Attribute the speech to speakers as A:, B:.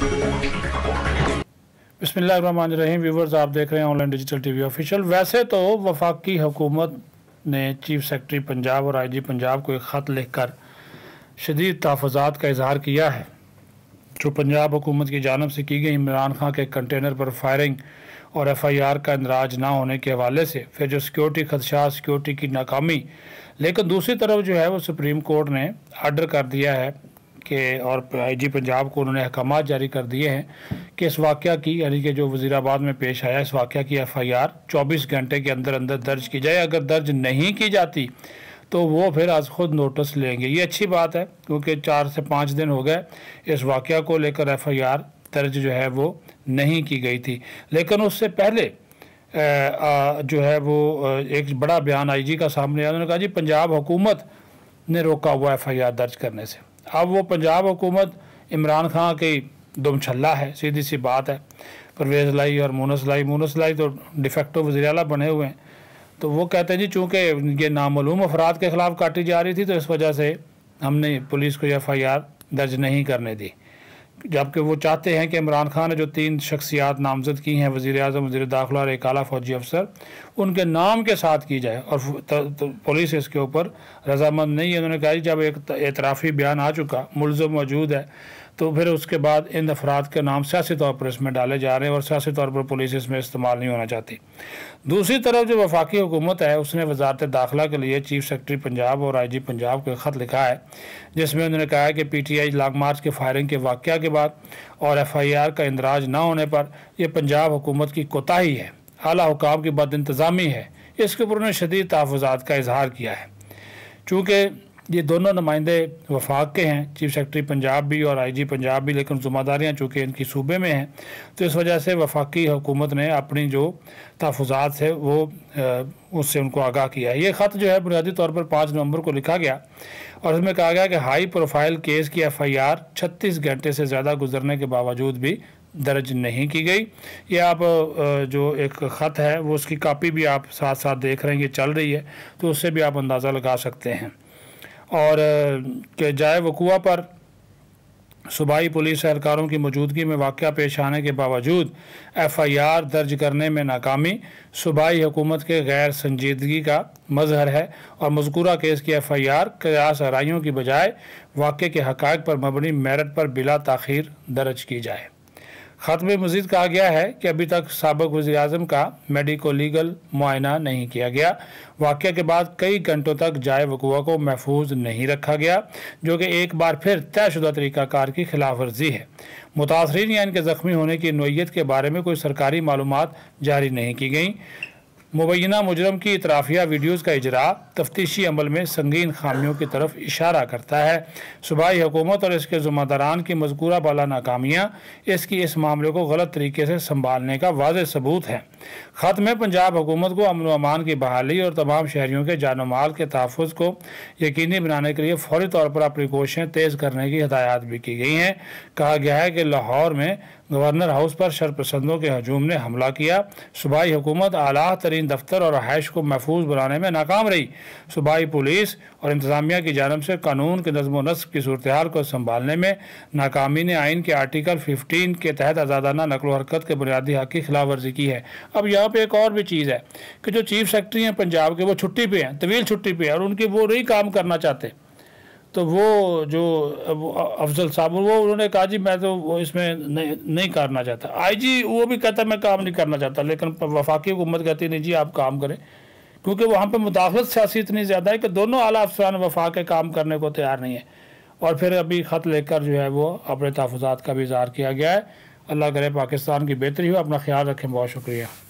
A: बसमीम व्यूवर्स आप देख रहे हैं ऑनलाइन डिजिटल टीवी ऑफिशियल वैसे तो वफाकी हुकूमत ने चीफ सेक्रेटरी पंजाब और आईजी पंजाब को एक ख़त लिखकर शदीद तहफात का इजहार किया है जो पंजाब हुकूमत की जानब से की गई इमरान खां के कंटेनर पर फायरिंग और एफ आई आर का इंदराज ना होने के हवाले से फिर जो सिक्योरिटी खदशा सिक्योरिटी की नाकामी लेकिन दूसरी तरफ जो है वो सुप्रीम कोर्ट ने आर्डर कर दिया है के और आईजी पंजाब को उन्होंने अहकाम जारी कर दिए हैं कि इस वाक़ की यानी कि जो वजीराबाद में पेश आया इस वाक़ की एफ़ आई आर चौबीस घंटे के अंदर अंदर दर्ज की जाए अगर दर्ज नहीं की जाती तो वो फिर आज खुद नोटिस लेंगे ये अच्छी बात है क्योंकि चार से पाँच दिन हो गए इस वाक़ को लेकर एफ़ आई आर दर्ज जो है वो नहीं की गई थी लेकिन उससे पहले जो है वो एक बड़ा बयान आईजी का सामने आया उन्होंने कहा जी पंजाब हुकूमत ने रोका हुआ एफ आई आर दर्ज करने से अब वो पंजाब हुकूमत इमरान खां की दुम छल्ला है सीधी सी बात है परवेज़ लाई और मोनस लाई मोनस लाई तो डिफेक्टो वजी अला बने हुए हैं तो वो कहते हैं जी चूँकि ये नामूम अफराद के ख़िलाफ़ काटी जा रही थी तो इस वजह से हमने पुलिस को एफ़ आई आर दर्ज नहीं करने दी जबकि वो चाहते हैं कि इमरान खान ने जो तीन शख्सियात नामजद की हैं वज़ी अजम वज़ी दाखिला और एक अला फ़ौजी अफसर उनके नाम के साथ की जाए और पुलिस इसके ऊपर रजामंद नहीं है उन्होंने कहा जब एक एतराफ़ी बयान आ चुका मुलम मौजूद है तो फिर उसके बाद इन अफराद के नाम सियासी तौर पर इसमें डाले जा रहे हैं और सियासी तौर पर पुलिस इसमें इस्तेमाल नहीं होना चाहती दूसरी तरफ जो वफाकी हुकूमत है उसने वजारत दाखिला के लिए चीफ सेक्रेटरी पंजाब और आई जी पंजाब को ख़त लिखा है जिसमें उन्होंने कहा है कि P T I long march के फायरिंग के वाक़ के बाद और एफ़ आई आर का इंदराज ना होने पर यह पंजाब हुकूमत की कोताही है अली हुकाम की बद इंतज़ामी है इसके ऊपर उन्होंने शदीद तहफ़ात का इजहार किया है चूँकि ये दोनों नुमाइंदे वफाक के हैं चीफ सेक्रेटरी पंजाब भी और आई जी पंजाब भी लेकिन जुम्मेदारियाँ चूँकि इनकी सूबे में हैं तो इस वजह से वफाकी हुकूमत ने अपनी जो तहफात है वो उससे उनको आगाह किया है ये ख़त जो है बुनियादी तौर पर पाँच नवंबर को लिखा गया और इसमें कहा गया कि हाई प्रोफाइल केस की एफ़ आई आर छत्तीस घंटे से ज़्यादा गुजरने के बावजूद भी दर्ज नहीं की गई ये आप जो एक ख़त है वो उसकी कापी भी आप साथ साथ देख रहे हैं ये चल रही है तो उससे भी आप अंदाज़ा लगा सकते हैं और के जाए वकूआ पर सूबाई पुलिस एहलकारों की मौजूदगी में वाक़ पेश आने के बावजूद एफ़ आई आर दर्ज करने में नाकामी सूबाई हुकूमत के गैर संजीदगी का मजहर है और मजकूरा केस की एफ़ आई आर कयास आरइयों की बजाय वाक़े के हक़ पर मबनी मेरट पर बिला तखीर दर्ज की जाए ख़त में मजीद कहा गया है कि अभी तक सबक वजी अजम का मेडिको लीगल मुआयना नहीं किया गया वाक़ के बाद कई घंटों तक जाए वकूआ को महफूज नहीं रखा गया जो कि एक बार फिर तयशुदा तरीक़ाकार की खिलाफ वर्जी है मुतासरीन या इनके ज़ख्मी होने की नोयत के बारे में कोई सरकारी मालूम जारी नहीं की गई मुबैना मुजरम की इतराफ़िया वीडियोज़ का इजरा तफ्तीशी अमल में संगीन खामियों की तरफ इशारा करता है सूबाई हुकूमत और इसके ज़ुम्मेदारान की मजकूरा बाला नाकामियाँ इसकी इस मामले को गलत तरीके से संभालने का वाज सबूत है ख़त में पंजाब हुकूमत को अमन अमान की बहाली और तमाम शहरीों के जान माल के तहफ़ को यकीनी बनाने के लिए फौरी तौर पर अपनी कोशिशें तेज़ करने की हदायत भी की गई हैं कहा गया है कि लाहौर में गवर्नर हाउस पर शरपसंदों के हजूम ने हमला किया सूबाई हुकूमत आला तरीन दफ्तर और रहायश को महफूज बनाने में नाकाम रही सूबाई पुलिस और इंतजामिया की जानब से कानून के नजमो नस्क की सूरत को संभालने में नाकामी ने आइन के आर्टिकल फिफ्टीन के तहत आज़ादाना नकलो हरकत के बुनियादी हक की खिलाफ वर्जी की है अब यहाँ पे एक और भी चीज़ है कि जो चीफ सेक्रेटरी हैं पंजाब के वो छुट्टी पे हैं तवील छुट्टी पे हैं और उनकी वो नहीं काम करना चाहते तो वो जो अफजल साहब वो उन्होंने कहा जी मैं तो इसमें नहीं नहीं करना चाहता आईजी वो भी कहता मैं काम नहीं करना चाहता लेकिन वफाकी हुकूमत कहती नहीं जी आप काम करें क्योंकि वहाँ पर मुदाखलत सियासी इतनी ज़्यादा है कि दोनों अला अफसरान वफा के काम करने को तैयार नहीं है और फिर अभी ख़त लेकर जो है वो अपने तहफात का भी इजहार किया गया है अल्लाह करे पाकिस्तान की बेहतरी हो अपना ख्याल रखें बहुत शुक्रिया